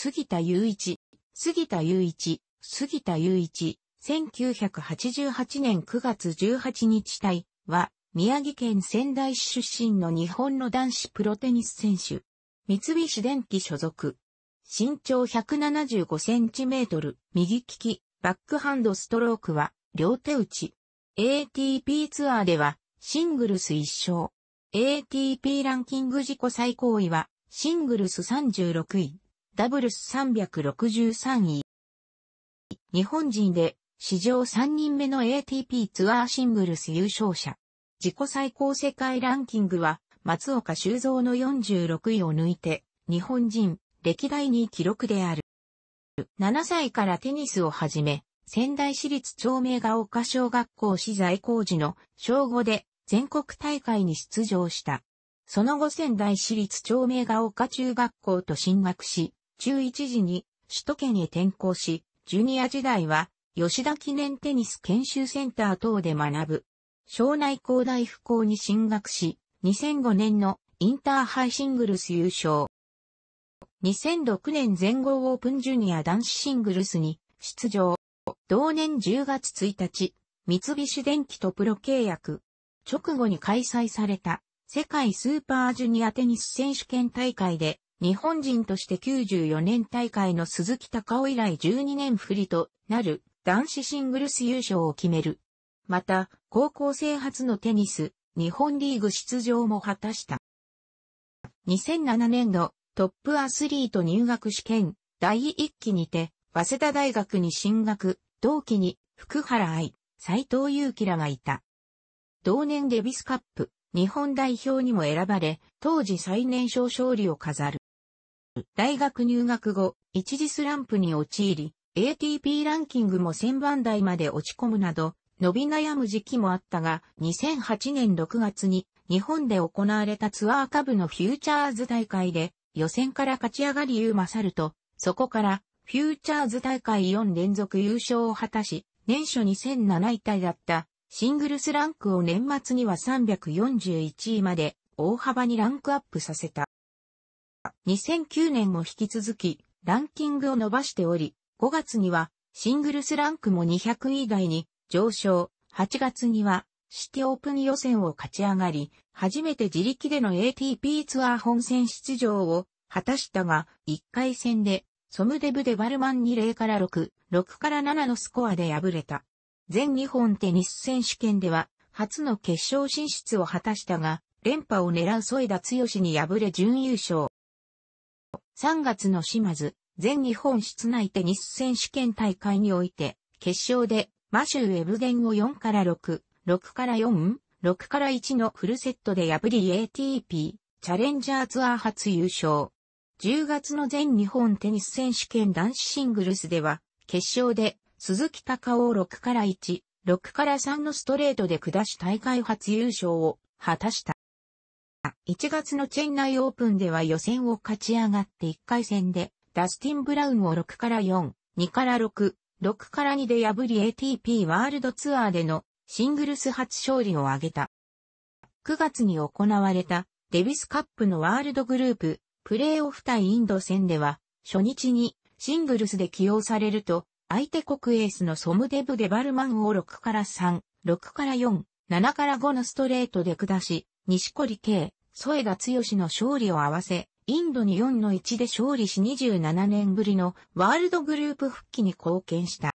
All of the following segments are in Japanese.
杉田雄一、杉田雄一、杉田雄一、1988年9月18日隊は、宮城県仙台市出身の日本の男子プロテニス選手。三菱電機所属。身長175センチメートル、右利き、バックハンドストロークは、両手打ち。ATP ツアーでは、シングルス1勝。ATP ランキング自己最高位は、シングルス36位。ダブルス363位。日本人で史上3人目の ATP ツアーシングルス優勝者。自己最高世界ランキングは松岡修造の46位を抜いて日本人歴代2位記録である。7歳からテニスを始め、仙台市立長明が丘小学校資材工事の小5で全国大会に出場した。その後仙台市立長明が丘中学校と進学し、11時に首都圏へ転校し、ジュニア時代は吉田記念テニス研修センター等で学ぶ。庄内高大附校に進学し、2005年のインターハイシングルス優勝。2006年全豪オープンジュニア男子シングルスに出場。同年10月1日、三菱電機とプロ契約。直後に開催された世界スーパージュニアテニス選手権大会で日本人として94年大会の鈴木隆夫以来12年振りとなる男子シングルス優勝を決める。また、高校生初のテニス、日本リーグ出場も果たした。2007年度、トップアスリート入学試験、第1期にて、早稲田大学に進学、同期に、福原愛、斎藤祐樹らがいた。同年デビスカップ、日本代表にも選ばれ、当時最年少勝利を飾る。大学入学後、一時スランプに陥り、ATP ランキングも1000番台まで落ち込むなど、伸び悩む時期もあったが、2008年6月に日本で行われたツアー株のフューチャーズ大会で予選から勝ち上がり優勝ると、そこからフューチャーズ大会4連続優勝を果たし、年初2007位体だったシングルスランクを年末には341位まで大幅にランクアップさせた。2009年も引き続き、ランキングを伸ばしており、5月には、シングルスランクも200位台に上昇、8月には、シティオープン予選を勝ち上がり、初めて自力での ATP ツアー本戦出場を果たしたが、1回戦で、ソムデブでバルマンに0から6、6から7のスコアで敗れた。全日本テニス選手権では、初の決勝進出を果たしたが、連覇を狙う添田剛に敗れ準優勝。3月の島津、全日本室内テニス選手権大会において、決勝で、マシュー・エブデンを4から6、6から4、6から1のフルセットで破り ATP、チャレンジャーツアー初優勝。10月の全日本テニス選手権男子シングルスでは、決勝で、鈴木隆夫を6から1、6から3のストレートで下し大会初優勝を果たした。1月のチェンナイオープンでは予選を勝ち上がって1回戦で、ダスティン・ブラウンを6から4、2から6、6から2で破り ATP ワールドツアーでのシングルス初勝利を挙げた。9月に行われたデビスカップのワールドグループプレーオフ対インド戦では初日にシングルスで起用されると相手国エースのソムデブ・デバルマンを6から3、6から4、7から5のストレートで下し、西堀圭、添田剛の勝利を合わせ、インドに4の1で勝利し27年ぶりのワールドグループ復帰に貢献した。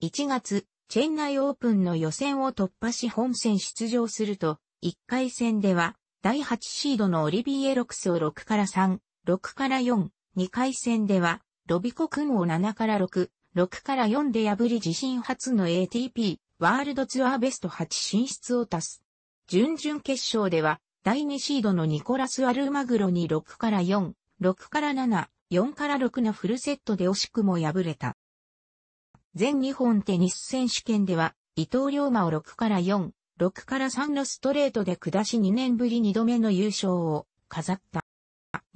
1月、チェンナイオープンの予選を突破し本戦出場すると、1回戦では、第8シードのオリビエ・ロクスを6から3、6から4、2回戦では、ロビコクンを7から6、6から4で破り自身初の ATP、ワールドツアーベスト8進出を達す。準々決勝では、第2シードのニコラス・アルマグロに6から4、6から7、4から6のフルセットで惜しくも敗れた。全日本テニス選手権では、伊藤龍馬を6から4、6から3のストレートで下し2年ぶり2度目の優勝を飾った。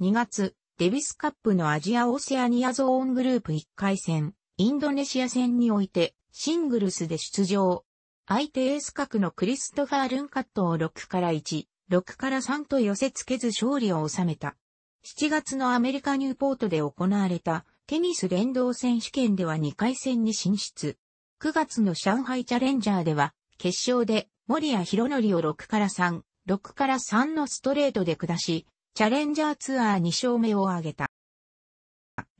2月、デビスカップのアジアオセアニアゾーングループ1回戦、インドネシア戦において、シングルスで出場。相手エース格のクリストファー・ルンカットを6から1、6から3と寄せ付けず勝利を収めた。7月のアメリカニューポートで行われたテニス連動選手権では2回戦に進出。9月の上海チャレンジャーでは決勝で森谷博則を6から3、6から3のストレートで下し、チャレンジャーツアー2勝目を挙げた。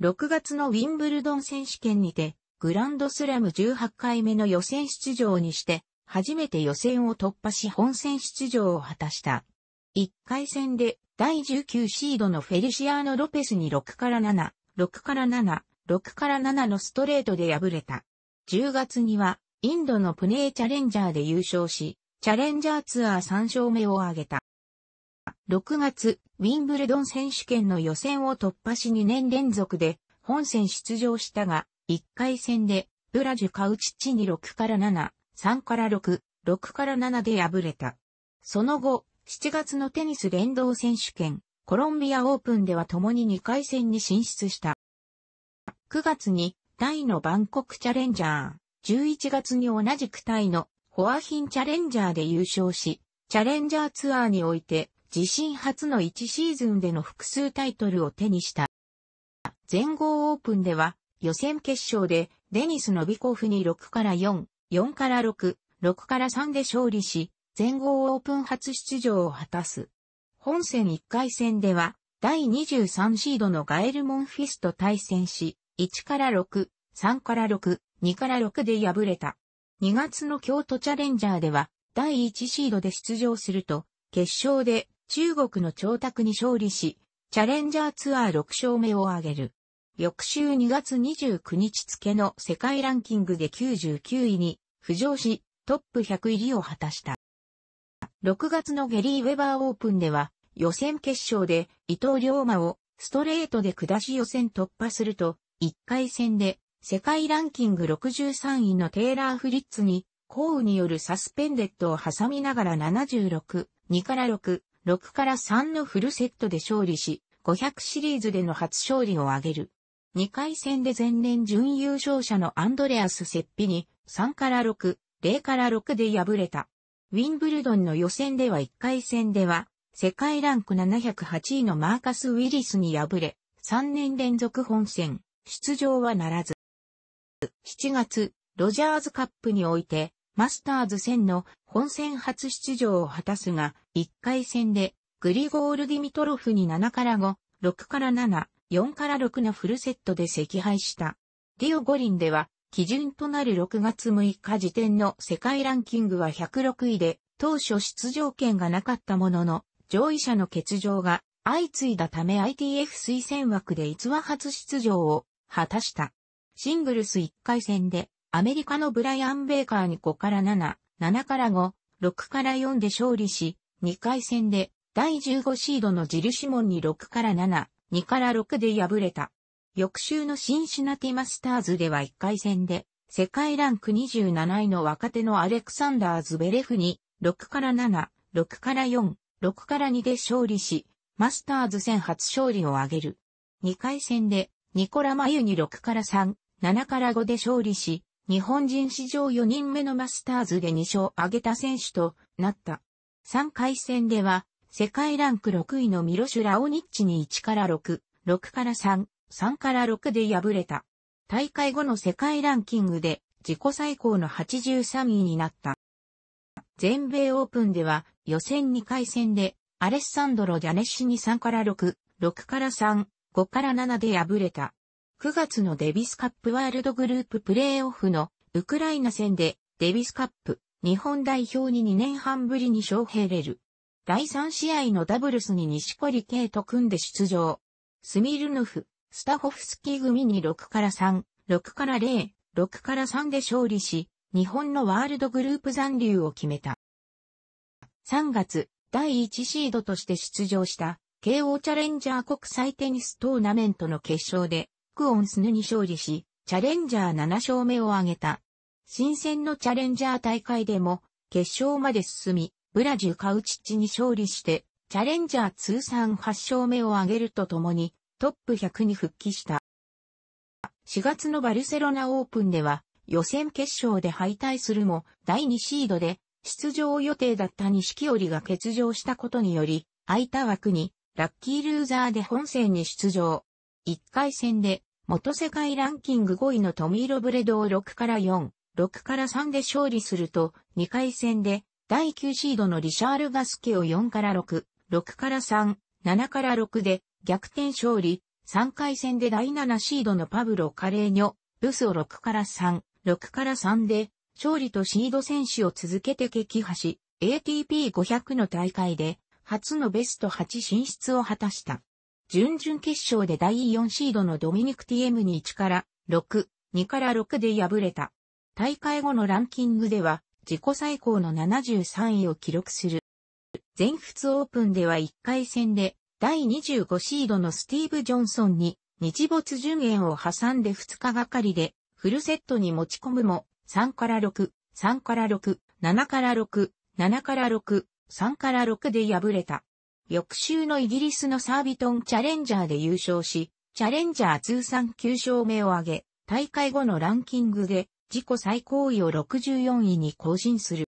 6月のウィンブルドン選手権にて、グランドスラム18回目の予選出場にして、初めて予選を突破し本戦出場を果たした。1回戦で第19シードのフェリシアーノ・ロペスに6から7、6から7、6から7のストレートで敗れた。10月にはインドのプネーチャレンジャーで優勝し、チャレンジャーツアー3勝目を挙げた。6月、ウィンブルドン選手権の予選を突破し2年連続で本戦出場したが、1回戦でブラジュ・カウチッチに6から7、3から6、6から7で敗れた。その後、7月のテニス連動選手権、コロンビアオープンでは共に2回戦に進出した。9月に、タイのバンコクチャレンジャー、11月に同じくタイのホアヒンチャレンジャーで優勝し、チャレンジャーツアーにおいて、自身初の1シーズンでの複数タイトルを手にした。全豪オープンでは、予選決勝でデニス・ノビコフに6から4、4から6、6から3で勝利し、全豪オープン初出場を果たす。本戦1回戦では、第23シードのガエル・モンフィスと対戦し、1から6、3から6、2から6で敗れた。2月の京都チャレンジャーでは、第1シードで出場すると、決勝で中国の長卓に勝利し、チャレンジャーツアー6勝目を挙げる。翌週2月29日付の世界ランキングで99位に浮上し、トップ100入りを果たした。6月のゲリー・ウェバーオープンでは、予選決勝で伊藤龍馬をストレートで下し予選突破すると、1回戦で世界ランキング63位のテイラー・フリッツに、降雨によるサスペンデッドを挟みながら76、2から6、6から3のフルセットで勝利し、500シリーズでの初勝利を挙げる。2回戦で前年準優勝者のアンドレアス・セッピに3から6、0から6で敗れた。ウィンブルドンの予選では1回戦では、世界ランク708位のマーカス・ウィリスに敗れ、3年連続本戦、出場はならず。7月、ロジャーズカップにおいて、マスターズ1000の本戦初出場を果たすが、1回戦で、グリゴール・ディミトロフに7から5、6から7、4から6のフルセットで惜敗した。リオ五輪では、基準となる6月6日時点の世界ランキングは106位で、当初出場権がなかったものの、上位者の欠場が相次いだため ITF 推薦枠で逸話初出場を果たした。シングルス1回戦で、アメリカのブライアン・ベーカーに5から7、7から5、6から4で勝利し、2回戦で第15シードのジル・シモンに6から7、2から6で敗れた。翌週のシンシナティマスターズでは1回戦で、世界ランク27位の若手のアレクサンダー・ズベレフに、6から7、6から4、6から2で勝利し、マスターズ戦初勝利を挙げる。2回戦で、ニコラ・マユに6から3、7から5で勝利し、日本人史上4人目のマスターズで2勝挙げた選手となった。3回戦では、世界ランク6位のミロシュ・ラオニッチに1から6、6から3、3から6で敗れた。大会後の世界ランキングで自己最高の83位になった。全米オープンでは予選2回戦でアレッサンドロ・ジャネッシに3から6、6から3、5から7で敗れた。9月のデビスカップワールドグループプレイオフのウクライナ戦でデビスカップ日本代表に2年半ぶりに招聘れる。第3試合のダブルスに西堀圭と組んで出場。スミルヌフ、スタホフスキー組に6から3、6から0、6から3で勝利し、日本のワールドグループ残留を決めた。3月、第1シードとして出場した、慶応チャレンジャー国際テニストーナメントの決勝で、クオンスヌに勝利し、チャレンジャー7勝目を挙げた。新鮮のチャレンジャー大会でも、決勝まで進み、ブラジュ・カウチッチに勝利して、チャレンジャー通算8勝目を挙げるとともに、トップ100に復帰した。4月のバルセロナオープンでは、予選決勝で敗退するも、第2シードで、出場予定だった錦織が欠場したことにより、空いた枠に、ラッキールーザーで本戦に出場。1回戦で、元世界ランキング5位のトミー・ロブレドを6から4、6から3で勝利すると、2回戦で、第9シードのリシャール・ガスケを4から6、6から3、7から6で逆転勝利、3回戦で第7シードのパブロ・カレーニョ、ブスを6から3、6から3で勝利とシード選手を続けて撃破し、ATP500 の大会で初のベスト8進出を果たした。準々決勝で第4シードのドミニク TM に1から6、2から6で敗れた。大会後のランキングでは、自己最高の73位を記録する。全仏オープンでは1回戦で第25シードのスティーブ・ジョンソンに日没順延を挟んで2日がかりでフルセットに持ち込むも3から6、3から6、7から6、7から6、3から6で敗れた。翌週のイギリスのサービトンチャレンジャーで優勝し、チャレンジャー通算9勝目を挙げ、大会後のランキングで自己最高位を64位に更新する。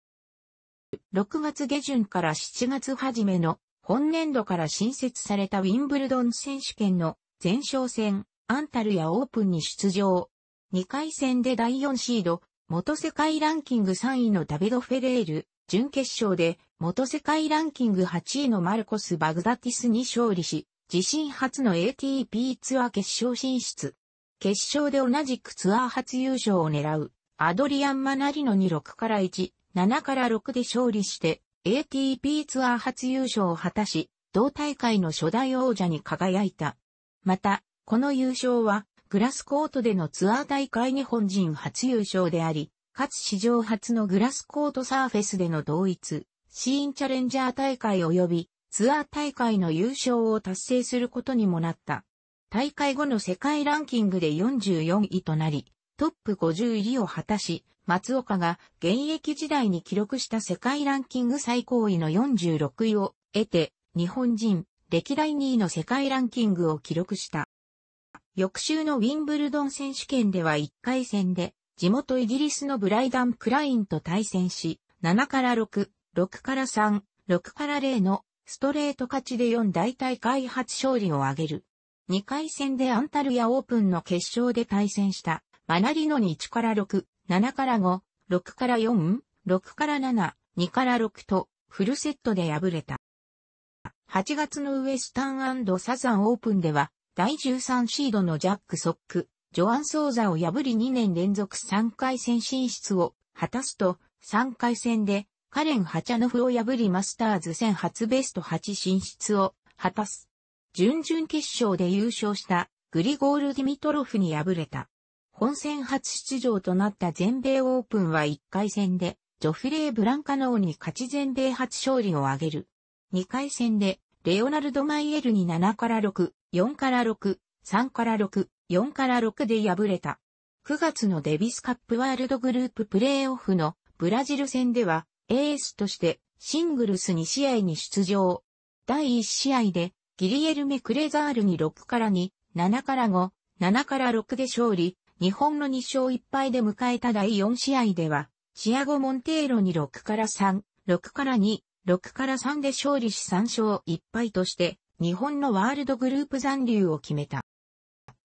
6月下旬から7月初めの本年度から新設されたウィンブルドン選手権の前哨戦、アンタルやオープンに出場。2回戦で第4シード、元世界ランキング3位のダビド・フェレール、準決勝で元世界ランキング8位のマルコス・バグダティスに勝利し、自身初の ATP ツアー決勝進出。決勝で同じくツアー初優勝を狙う、アドリアン・マナリノに6から1、7から6で勝利して、ATP ツアー初優勝を果たし、同大会の初代王者に輝いた。また、この優勝は、グラスコートでのツアー大会日本人初優勝であり、かつ史上初のグラスコートサーフェスでの同一、シーンチャレンジャー大会及びツアー大会の優勝を達成することにもなった。大会後の世界ランキングで44位となり、トップ50位を果たし、松岡が現役時代に記録した世界ランキング最高位の46位を得て、日本人歴代2位の世界ランキングを記録した。翌週のウィンブルドン選手権では1回戦で、地元イギリスのブライダン・クラインと対戦し、7から6、6から3、6から0のストレート勝ちで4大大会初勝利を挙げる。2回戦でアンタルヤオープンの決勝で対戦した、マナリノに1から6、7から5、6から4、6から7、2から6と、フルセットで敗れた。8月のウエスタンサザンオープンでは、第13シードのジャック・ソック、ジョアン・ソーザを破り2年連続3回戦進出を果たすと、3回戦でカレン・ハチャノフを破りマスターズ戦初ベスト8進出を果たす。準々決勝で優勝したグリゴール・ディミトロフに敗れた。本戦初出場となった全米オープンは1回戦で、ジョフレー・ブランカノーに勝ち全米初勝利を挙げる。2回戦で、レオナルド・マイエルに7から6、4から6、3から6、4から6で敗れた。9月のデビスカップワールドグループプレーオフのブラジル戦ではエースとしてシングルス2試合に出場。第1試合でギリエルメ・クレザールに6から2、7から5、7から6で勝利、日本の2勝1敗で迎えた第4試合では、チアゴ・モンテーロに6から3、6から2、6から3で勝利し3勝1敗として、日本のワールドグループ残留を決めた。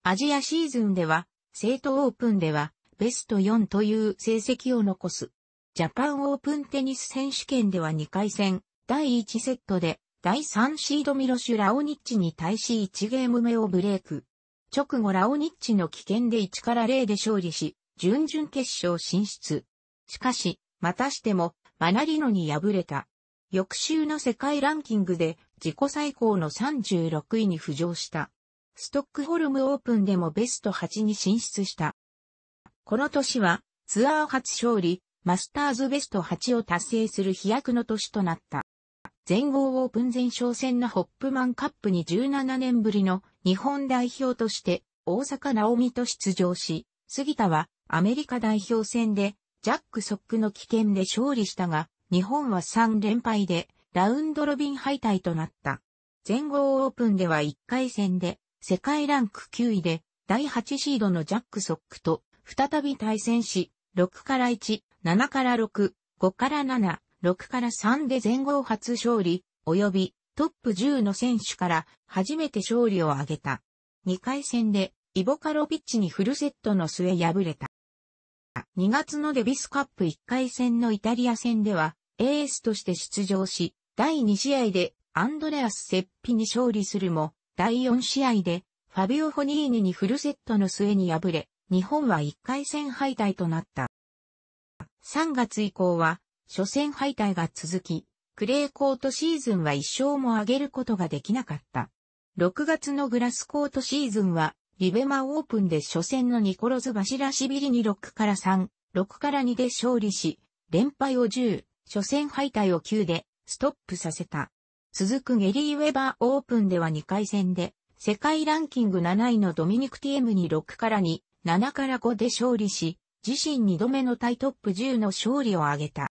アジアシーズンでは、生徒オープンでは、ベスト4という成績を残す。ジャパンオープンテニス選手権では2回戦、第1セットで第3シードミロシュ・ラオニッチに対し1ゲーム目をブレーク。直後ラオニッチの危険で1から0で勝利し、準々決勝進出。しかし、またしても、マナリノに敗れた。翌週の世界ランキングで自己最高の36位に浮上した。ストックホルムオープンでもベスト8に進出した。この年はツアー初勝利、マスターズベスト8を達成する飛躍の年となった。全豪オープン前哨戦のホップマンカップに17年ぶりの日本代表として大阪直美と出場し、杉田はアメリカ代表戦でジャックソックの危険で勝利したが、日本は3連敗でラウンドロビン敗退となった。全豪オープンでは1回戦で世界ランク9位で第8シードのジャックソックと再び対戦し、6から1、7から6、5から7、6から3で全豪初勝利、及びトップ10の選手から初めて勝利を挙げた。2回戦でイボカロビッチにフルセットの末敗れた。2月のデビスカップ1回戦のイタリア戦ではエースとして出場し、第2試合でアンドレアス・セッピに勝利するも、第4試合でファビオ・フォニーニにフルセットの末に敗れ、日本は1回戦敗退となった。3月以降は初戦敗退が続き、クレーコートシーズンは一勝も上げることができなかった。6月のグラスコートシーズンは、リベマオープンで初戦のニコロズ・バシラシビリに6から3、6から2で勝利し、連敗を10、初戦敗退を9でストップさせた。続くゲリー・ウェバーオープンでは2回戦で、世界ランキング7位のドミニク・ティエムに6から2、7から5で勝利し、自身2度目のタイトップ10の勝利を挙げた。